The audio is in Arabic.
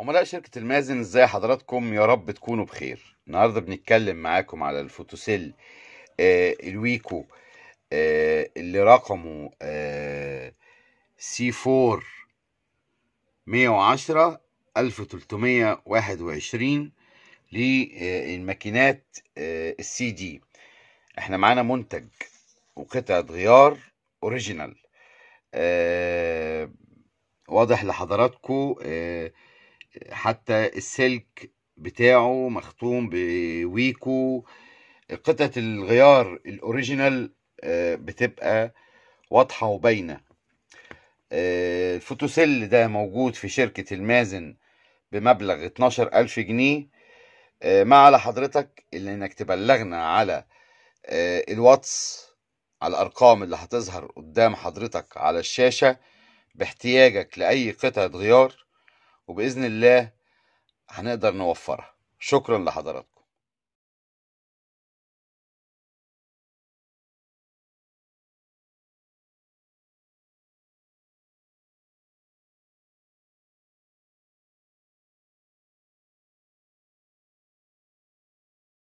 عملاء شركة المازن ازاي حضراتكم يا رب تكونوا بخير النهاردة بنتكلم معاكم على الفوتوسيل آه الويكو آه اللي رقمه آه، سي فور مية وعشرة الف تلتمية واحد وعشرين للماكينات آه السي دي احنا معانا منتج وقطعة غيار اوريجينال آه واضح لحضراتكم آه حتى السلك بتاعه مختوم بويكو قطعة الغيار الاوريجينال آه، بتبقى واضحة وباينة آه، الفوتوسيل ده موجود في شركة المازن بمبلغ 12000 جنيه آه، ما على حضرتك اللي انك تبلغنا على الواتس على الارقام اللي هتظهر قدام حضرتك على الشاشة باحتياجك لأي قطعة غيار وباذن الله هنقدر نوفرها شكرا لحضراتكم